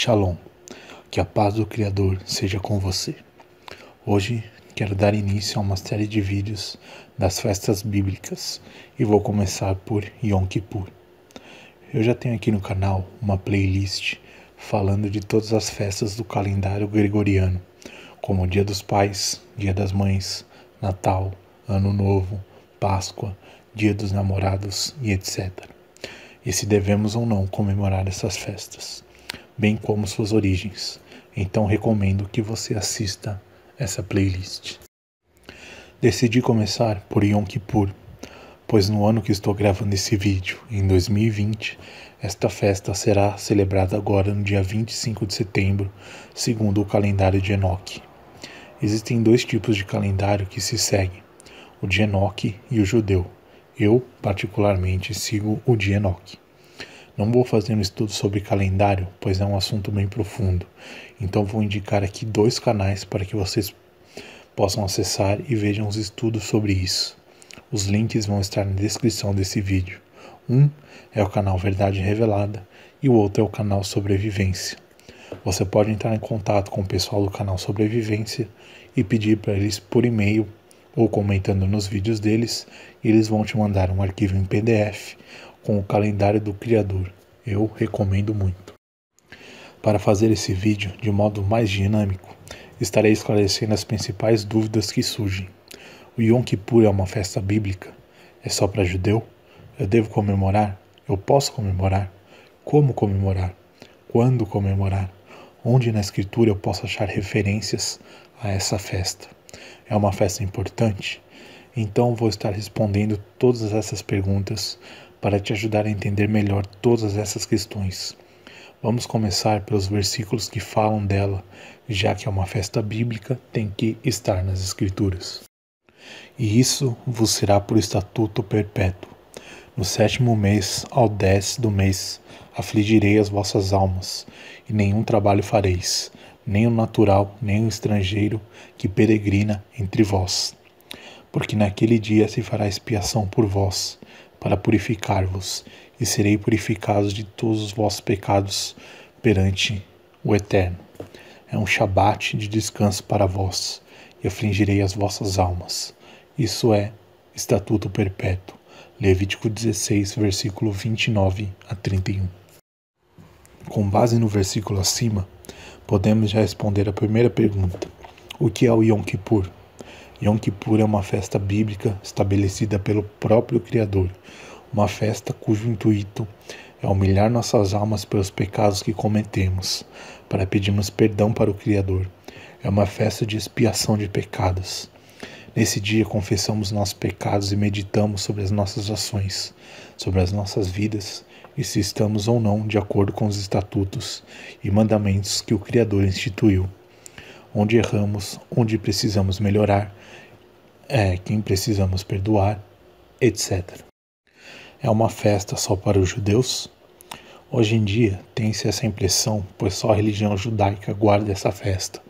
Shalom. Que a paz do Criador seja com você. Hoje quero dar início a uma série de vídeos das festas bíblicas e vou começar por Yom Kippur. Eu já tenho aqui no canal uma playlist falando de todas as festas do calendário gregoriano, como Dia dos Pais, Dia das Mães, Natal, Ano Novo, Páscoa, Dia dos Namorados e etc. E se devemos ou não comemorar essas festas bem como suas origens. Então recomendo que você assista essa playlist. Decidi começar por Yom Kippur, pois no ano que estou gravando esse vídeo, em 2020, esta festa será celebrada agora no dia 25 de setembro, segundo o calendário de Enoch. Existem dois tipos de calendário que se seguem, o de Enoch e o judeu. Eu, particularmente, sigo o de Enoch. Não vou fazer um estudo sobre calendário, pois é um assunto bem profundo. Então vou indicar aqui dois canais para que vocês possam acessar e vejam os estudos sobre isso. Os links vão estar na descrição desse vídeo. Um é o canal Verdade Revelada e o outro é o canal Sobrevivência. Você pode entrar em contato com o pessoal do canal Sobrevivência e pedir para eles por e-mail ou comentando nos vídeos deles, eles vão te mandar um arquivo em PDF com o calendário do Criador. Eu recomendo muito. Para fazer esse vídeo de modo mais dinâmico, estarei esclarecendo as principais dúvidas que surgem. O Yom Kippur é uma festa bíblica? É só para judeu? Eu devo comemorar? Eu posso comemorar? Como comemorar? Quando comemorar? Onde na escritura eu posso achar referências a essa festa? É uma festa importante? Então vou estar respondendo todas essas perguntas para te ajudar a entender melhor todas essas questões. Vamos começar pelos versículos que falam dela, já que é uma festa bíblica, tem que estar nas Escrituras. E isso vos será por estatuto perpétuo. No sétimo mês, ao dez do mês, afligirei as vossas almas, e nenhum trabalho fareis, nem o natural, nem o estrangeiro que peregrina entre vós. Porque naquele dia se fará expiação por vós, para purificar-vos, e serei purificados de todos os vossos pecados perante o Eterno. É um Shabat de descanso para vós, e afligirei as vossas almas. Isso é estatuto perpétuo. Levítico 16, versículo 29 a 31. Com base no versículo acima, podemos já responder a primeira pergunta: O que é o Yom Kippur? Yom Kippur é uma festa bíblica estabelecida pelo próprio Criador, uma festa cujo intuito é humilhar nossas almas pelos pecados que cometemos, para pedirmos perdão para o Criador. É uma festa de expiação de pecados. Nesse dia confessamos nossos pecados e meditamos sobre as nossas ações, sobre as nossas vidas e se estamos ou não de acordo com os estatutos e mandamentos que o Criador instituiu onde erramos, onde precisamos melhorar, é, quem precisamos perdoar, etc. É uma festa só para os judeus? Hoje em dia tem-se essa impressão, pois só a religião judaica guarda essa festa.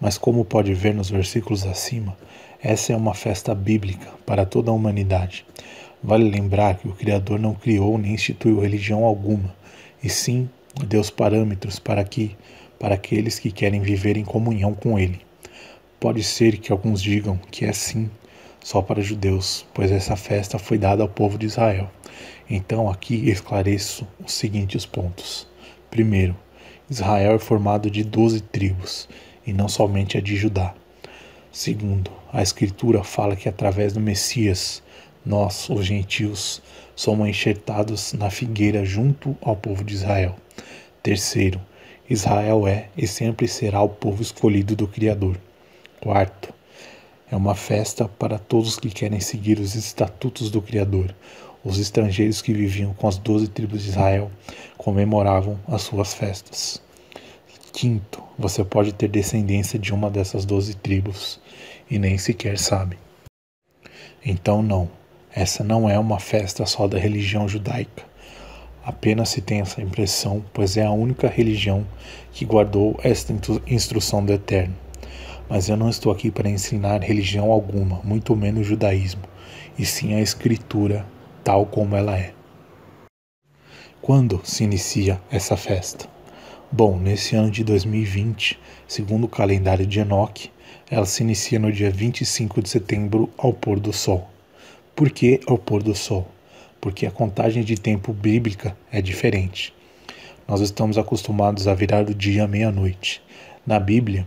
Mas, como pode ver nos versículos acima, essa é uma festa bíblica para toda a humanidade. Vale lembrar que o Criador não criou nem instituiu religião alguma, e sim deu os parâmetros para que para aqueles que querem viver em comunhão com Ele. Pode ser que alguns digam que é sim, só para judeus, pois essa festa foi dada ao povo de Israel. Então aqui esclareço os seguintes pontos. Primeiro, Israel é formado de doze tribos, e não somente a de Judá. Segundo, a Escritura fala que através do Messias, nós, os gentios, somos enxertados na figueira junto ao povo de Israel. Terceiro, Israel é e sempre será o povo escolhido do Criador. Quarto, é uma festa para todos que querem seguir os estatutos do Criador. Os estrangeiros que viviam com as doze tribos de Israel comemoravam as suas festas. Quinto, você pode ter descendência de uma dessas doze tribos e nem sequer sabe. Então, não, essa não é uma festa só da religião judaica. Apenas se tem essa impressão, pois é a única religião que guardou esta instrução do Eterno. Mas eu não estou aqui para ensinar religião alguma, muito menos judaísmo, e sim a Escritura, tal como ela é. Quando se inicia essa festa? Bom, nesse ano de 2020, segundo o calendário de Enoch, ela se inicia no dia 25 de setembro ao pôr do sol. Por que ao pôr do sol? porque a contagem de tempo bíblica é diferente. Nós estamos acostumados a virar o dia à meia-noite. Na Bíblia,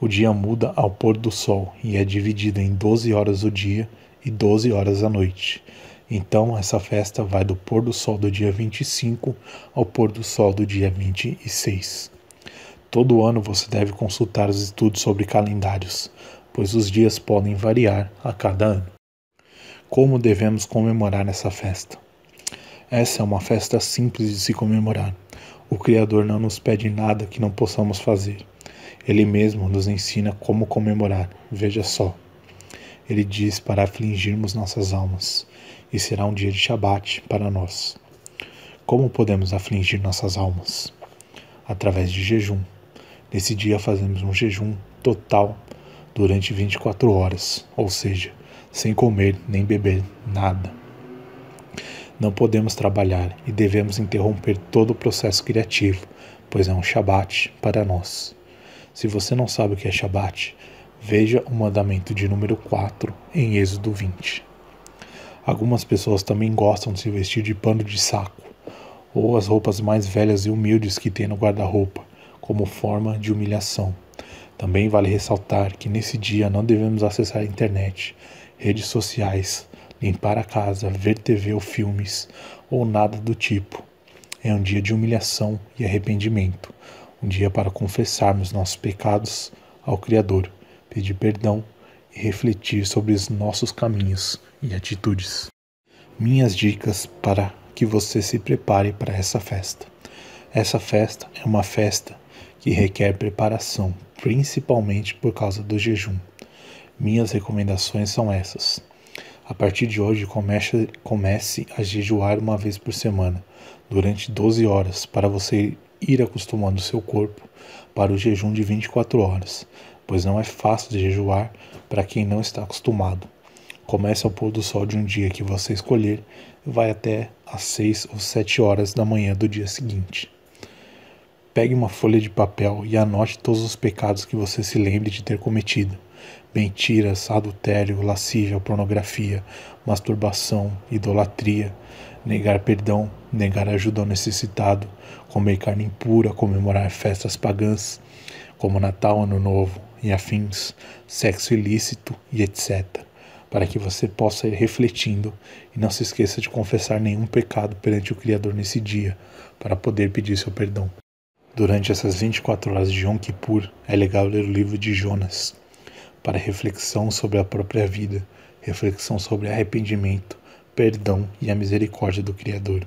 o dia muda ao pôr do sol e é dividido em 12 horas o dia e 12 horas a noite. Então, essa festa vai do pôr do sol do dia 25 ao pôr do sol do dia 26. Todo ano você deve consultar os estudos sobre calendários, pois os dias podem variar a cada ano como devemos comemorar essa festa. Essa é uma festa simples de se comemorar. O Criador não nos pede nada que não possamos fazer. Ele mesmo nos ensina como comemorar. Veja só. Ele diz para afligirmos nossas almas, e será um dia de Shabat para nós. Como podemos afligir nossas almas? Através de jejum. Nesse dia fazemos um jejum total durante 24 horas, ou seja, sem comer nem beber nada. Não podemos trabalhar e devemos interromper todo o processo criativo, pois é um Shabat para nós. Se você não sabe o que é Shabat, veja o mandamento de número 4 em Êxodo 20. Algumas pessoas também gostam de se vestir de pano de saco, ou as roupas mais velhas e humildes que tem no guarda-roupa, como forma de humilhação. Também vale ressaltar que nesse dia não devemos acessar a internet, redes sociais, limpar a casa, ver TV ou filmes, ou nada do tipo. É um dia de humilhação e arrependimento, um dia para confessarmos nossos pecados ao Criador, pedir perdão e refletir sobre os nossos caminhos e atitudes. Minhas dicas para que você se prepare para essa festa. Essa festa é uma festa que requer preparação, principalmente por causa do jejum. Minhas recomendações são essas. A partir de hoje, comece, comece a jejuar uma vez por semana, durante 12 horas, para você ir acostumando seu corpo para o jejum de 24 horas, pois não é fácil de jejuar para quem não está acostumado. Comece ao pôr do sol de um dia que você escolher e vai até às 6 ou 7 horas da manhã do dia seguinte. Pegue uma folha de papel e anote todos os pecados que você se lembre de ter cometido mentiras, adultério, lascívia, pornografia, masturbação, idolatria, negar perdão, negar ajuda ao necessitado, comer carne impura, comemorar festas pagãs, como Natal, Ano Novo e afins, sexo ilícito e etc., para que você possa ir refletindo e não se esqueça de confessar nenhum pecado perante o Criador nesse dia, para poder pedir seu perdão. Durante essas 24 horas de Yom Kippur, é legal ler o livro de Jonas, para reflexão sobre a própria vida, reflexão sobre arrependimento, perdão e a misericórdia do Criador.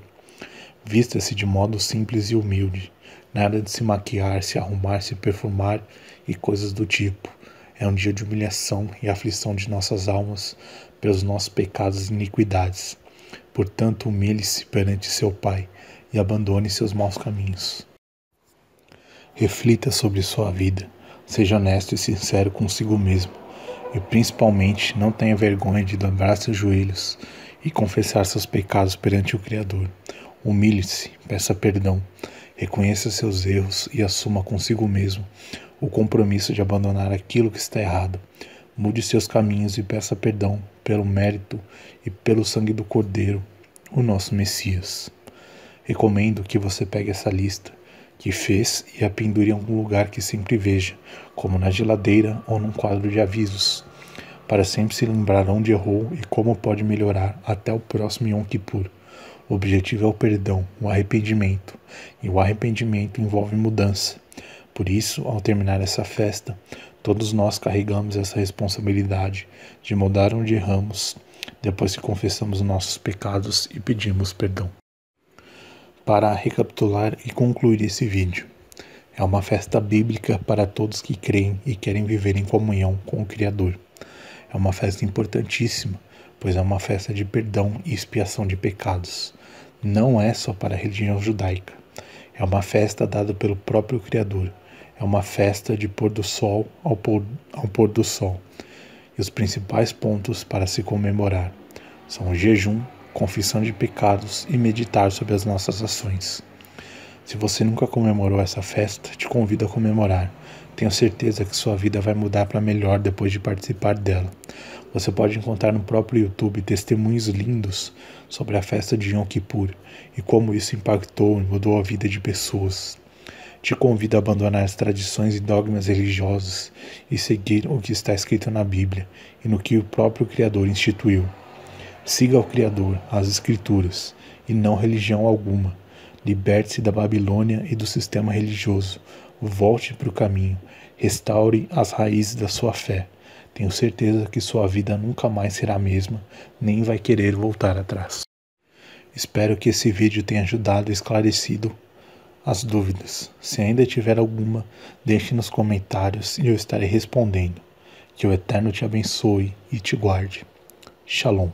Vista-se de modo simples e humilde, nada de se maquiar, se arrumar, se perfumar e coisas do tipo. É um dia de humilhação e aflição de nossas almas pelos nossos pecados e iniquidades. Portanto, humilhe-se perante seu Pai e abandone seus maus caminhos. Reflita sobre sua vida Seja honesto e sincero consigo mesmo e principalmente não tenha vergonha de dobrar seus joelhos e confessar seus pecados perante o Criador. Humilhe-se, peça perdão, reconheça seus erros e assuma consigo mesmo o compromisso de abandonar aquilo que está errado. Mude seus caminhos e peça perdão pelo mérito e pelo sangue do Cordeiro, o nosso Messias. Recomendo que você pegue essa lista que fez e a pendure em algum lugar que sempre veja, como na geladeira ou num quadro de avisos, para sempre se lembrar onde errou e como pode melhorar até o próximo Yom Kippur. O objetivo é o perdão, o arrependimento, e o arrependimento envolve mudança. Por isso, ao terminar essa festa, todos nós carregamos essa responsabilidade de mudar onde erramos, depois que confessamos nossos pecados e pedimos perdão para recapitular e concluir esse vídeo. É uma festa bíblica para todos que creem e querem viver em comunhão com o Criador. É uma festa importantíssima, pois é uma festa de perdão e expiação de pecados. Não é só para a religião judaica. É uma festa dada pelo próprio Criador. É uma festa de pôr do sol ao pôr, ao pôr do sol. E os principais pontos para se comemorar são o jejum, confissão de pecados e meditar sobre as nossas ações. Se você nunca comemorou essa festa, te convido a comemorar. Tenho certeza que sua vida vai mudar para melhor depois de participar dela. Você pode encontrar no próprio YouTube testemunhos lindos sobre a festa de Yom Kippur e como isso impactou e mudou a vida de pessoas. Te convido a abandonar as tradições e dogmas religiosos e seguir o que está escrito na Bíblia e no que o próprio Criador instituiu. Siga ao Criador, as Escrituras, e não religião alguma. Liberte-se da Babilônia e do sistema religioso. Volte para o caminho. Restaure as raízes da sua fé. Tenho certeza que sua vida nunca mais será a mesma, nem vai querer voltar atrás. Espero que esse vídeo tenha ajudado e esclarecido as dúvidas. Se ainda tiver alguma, deixe nos comentários e eu estarei respondendo. Que o Eterno te abençoe e te guarde. Shalom.